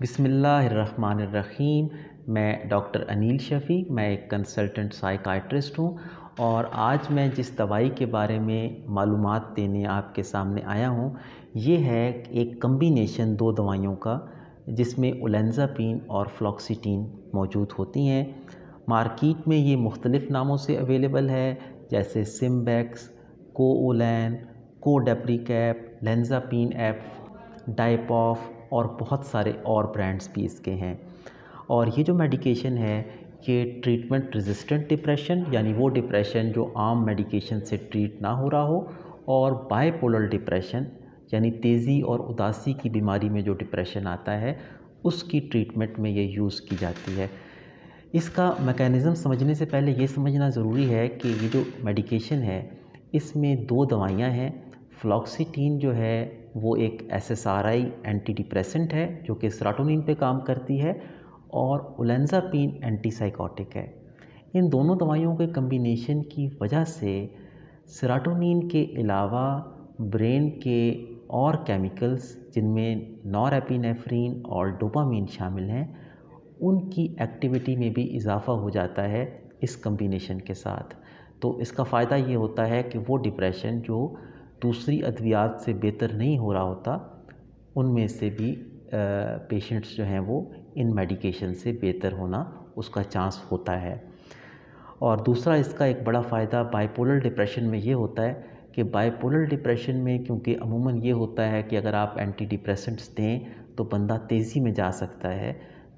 बिसमीम मैं डॉक्टर अनिल शफ़ी मैं एक कंसल्टेंट साइकाट्रिस्ट हूँ और आज मैं जिस दवाई के बारे में मालूम देने आपके सामने आया हूँ ये है एक कम्बिनेशन दो दवाइयों का जिसमें ओलेंजापिन और फ्लॉक्सीटीन मौजूद होती हैं मार्केट में ये मुख्तलिफ़ नामों से अवेलेबल है जैसे सिम्बैक्स कोओलैन कोडेप्रिकैप लेंजापिन एप डाइपॉफ और बहुत सारे और ब्रांड्स भी इसके हैं और ये जो मेडिकेशन है ये ट्रीटमेंट रेजिस्टेंट डिप्रेशन यानी वो डिप्रेशन जो आम मेडिकेशन से ट्रीट ना हो रहा हो और बायपोलर डिप्रेशन यानी तेज़ी और उदासी की बीमारी में जो डिप्रेशन आता है उसकी ट्रीटमेंट में ये यूज़ की जाती है इसका मैकेनिज़म समझने से पहले ये समझना ज़रूरी है कि ये जो मेडिकेशन है इसमें दो दवाइयाँ हैं फ्लॉक्सीटीन जो है वो एक S S R I antidepressant है जो कि सराटोनिन पे काम करती है और ओलेंजापीन एंटीसाइकोटिक है इन दोनों दवाइयों के कम्बिनेशन की वजह से सराटोनिन के अलावा ब्रेन के और केमिकल्स जिनमें नॉरएपिनेफ्रीन और डोपामीन शामिल हैं उनकी एक्टिविटी में भी इजाफा हो जाता है इस कम्बिनेशन के साथ तो इसका फ़ायदा ये होता है कि वो डिप्रेशन जो दूसरी अद्वियात से बेहतर नहीं हो रहा होता उनमें से भी पेशेंट्स जो हैं वो इन मेडिकेशन से बेहतर होना उसका चांस होता है और दूसरा इसका एक बड़ा फ़ायदा बाइपोलर डिप्रेशन में ये होता है कि बाइपोलर डिप्रेशन में क्योंकि अमूमन ये होता है कि अगर आप एंटी डिप्रेसेंट्स दें तो बंदा तेज़ी में जा सकता है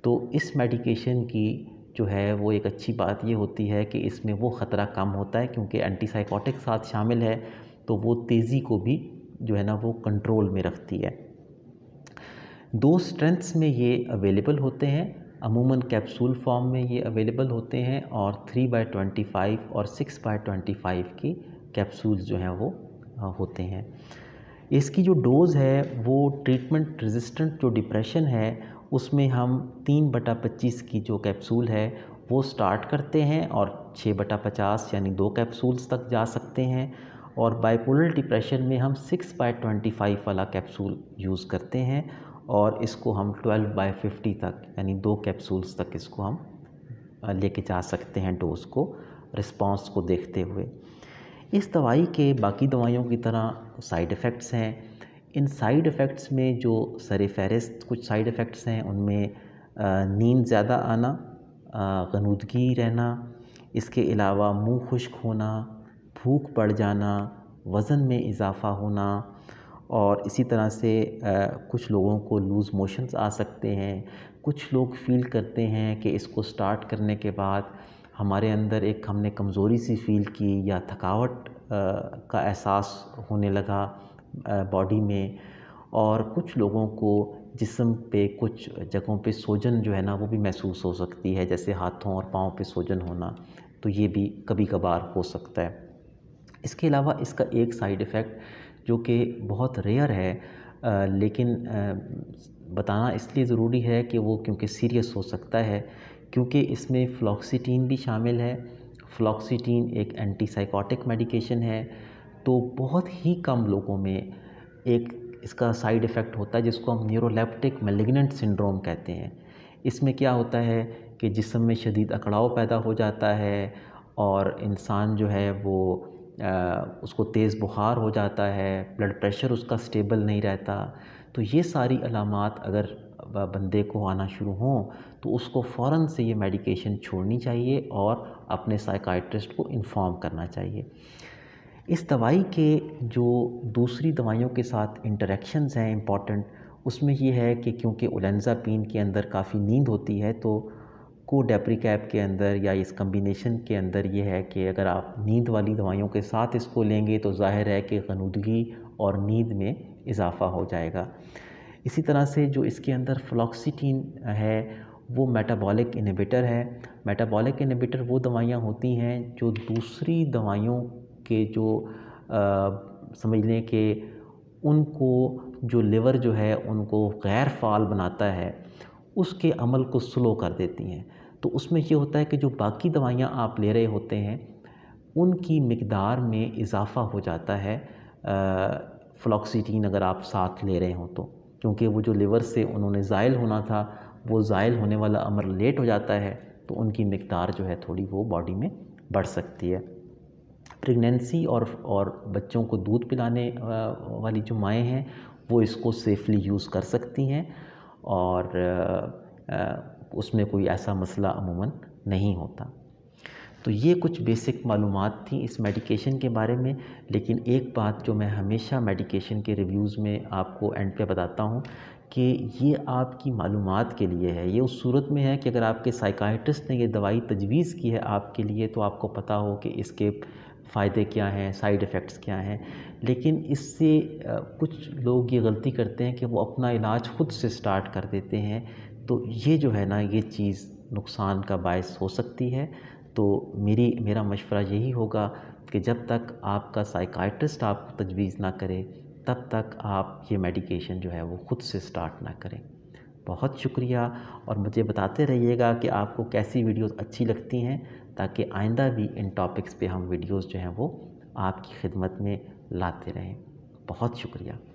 तो इस मेडिकेशन की जो है वो एक अच्छी बात ये होती है कि इसमें वो ख़तरा कम होता है क्योंकि एंटीसाइकोटिक साथ शामिल है तो वो तेज़ी को भी जो है ना वो कंट्रोल में रखती है दो स्ट्रेंथ्स में ये अवेलेबल होते हैं अमूमन कैप्सूल फॉर्म में ये अवेलेबल होते हैं और थ्री बाई ट्वेंटी फाइव और सिक्स बाय ट्वेंटी फाइव के कैप्सूल जो हैं वो होते हैं इसकी जो डोज़ है वो ट्रीटमेंट रेजिस्टेंट जो डिप्रेशन है उसमें हम तीन बटा पच्चीस की जो कैप्सूल है वो स्टार्ट करते हैं और छः बटा पचास यानी दो कैप्सूल्स तक जा सकते हैं और बाइपोलर डिप्रेशन में हम सिक्स बाय ट्वेंटी फाइव वाला कैप्सूल यूज़ करते हैं और इसको हम ट्वेल्व बाई फिफ्टी तक यानी दो कैप्सूल्स तक इसको हम लेके जा सकते हैं डोज को रिस्पॉन्स को देखते हुए इस दवाई के बाकी दवाइयों की तरह साइड इफ़ेक्ट्स हैं इन साइड इफ़ेक्ट्स में जो सर फहरिस्त कुछ साइड इफ़ेक्ट्स हैं उनमें नींद ज़्यादा आना गनूदगी रहना इसके अलावा मुंह खुश्क होना भूख बढ़ जाना वज़न में इजाफ़ा होना और इसी तरह से कुछ लोगों को लूज़ मोशंस आ सकते हैं कुछ लोग फ़ील करते हैं कि इसको स्टार्ट करने के बाद हमारे अंदर एक हमने कमज़ोरी सी फ़ील की या थकावट का एहसास होने लगा बॉडी में और कुछ लोगों को जिसम पे कुछ जगहों पे सोजन जो है ना वो भी महसूस हो सकती है जैसे हाथों और पाँव पे सोजन होना तो ये भी कभी कभार हो सकता है इसके अलावा इसका एक साइड इफ़ेक्ट जो कि बहुत रेयर है आ, लेकिन आ, बताना इसलिए ज़रूरी है कि वो क्योंकि सीरियस हो सकता है क्योंकि इसमें फ्लॉक्सीटीन भी शामिल है फ्लॉक्सीटीन एक एंटीसाइकोटिक मेडिकेशन है तो बहुत ही कम लोगों में एक इसका साइड इफ़ेक्ट होता है जिसको हम न्यूरोलेप्टिक मेलिग्नेंट सिंड्रोम कहते हैं इसमें क्या होता है कि जिसम में शदीद अकड़ाव पैदा हो जाता है और इंसान जो है वो उसको तेज़ बुखार हो जाता है ब्लड प्रेशर उसका स्टेबल नहीं रहता तो ये सारी अलामत अगर बंदे को आना शुरू हों तो उसको फ़ौर से ये मेडिकेशन छोड़नी चाहिए और अपने साइकाइट्रिस्ट को इन्फॉर्म करना चाहिए इस दवाई के जो दूसरी दवाइयों के साथ इंटरेक्शंस हैं इम्पॉर्टेंट उसमें यह है कि क्योंकि पीन के अंदर काफ़ी नींद होती है तो इसको डेप्रिकैप के अंदर या इस कम्बिनेशन के अंदर ये है कि अगर आप नींद वाली दवाइयों के साथ इसको लेंगे तो ज़ाहिर है कि गनूदगी और नींद में इजाफ़ा हो जाएगा इसी तरह से जो इसके अंदर फ्लॉक्सीटीन है वो मेटाबॉलिक इनहिबिटर है मेटाबॉलिक इनहिबिटर वो दवाइयाँ होती हैं जो दूसरी दवाइयों के जो आ, समझ लें कि उनको जो लिवर जो है उनको गैर फाल बनाता है उसके अमल को स्लो कर देती हैं तो उसमें ये होता है कि जो बाकी दवाइयाँ आप ले रहे होते हैं उनकी मकदार में इजाफ़ा हो जाता है फ्लॉक्सीटीन अगर आप साथ ले रहे हों तो क्योंकि वो जो लिवर से उन्होंने ज़ायल होना था वो ज़ायल होने वाला अमर लेट हो जाता है तो उनकी मकदार जो है थोड़ी वो बॉडी में बढ़ सकती है प्रेगनेंसी और और बच्चों को दूध पिलाने वाली जो माएँ हैं वो इसको सेफली यूज़ कर सकती हैं और उसमें कोई ऐसा मसला अमूमन नहीं होता तो ये कुछ बेसिक मालूम थी इस मेडिकेशन के बारे में लेकिन एक बात जो मैं हमेशा मेडिकेशन के रिव्यूज़ में आपको एंड पे बताता हूँ कि ये आपकी मालूम के लिए है ये उस सूरत में है कि अगर आपके साइकाइट्रिस्ट ने ये दवाई तजवीज़ की है आपके लिए तो आपको पता हो कि इसके फ़ायदे क्या हैं साइड इफ़ेक्ट्स क्या हैं लेकिन इससे कुछ लोग ये गलती करते हैं कि वो अपना इलाज ख़ुद से स्टार्ट कर देते हैं तो ये जो है ना ये चीज़ नुकसान का बायस हो सकती है तो मेरी मेरा मशवरा यही होगा कि जब तक आपका साइकाइट्रिस्ट आपको तजवीज़ ना करे तब तक आप ये मेडिकेशन जो है वो ख़ुद से स्टार्ट ना करें बहुत शुक्रिया और मुझे बताते रहिएगा कि आपको कैसी वीडियोस अच्छी लगती हैं ताकि आइंदा भी इन टॉपिक्स पे हम वीडियोस जो हैं वो आपकी खिदमत में लाते रहें बहुत शुक्रिया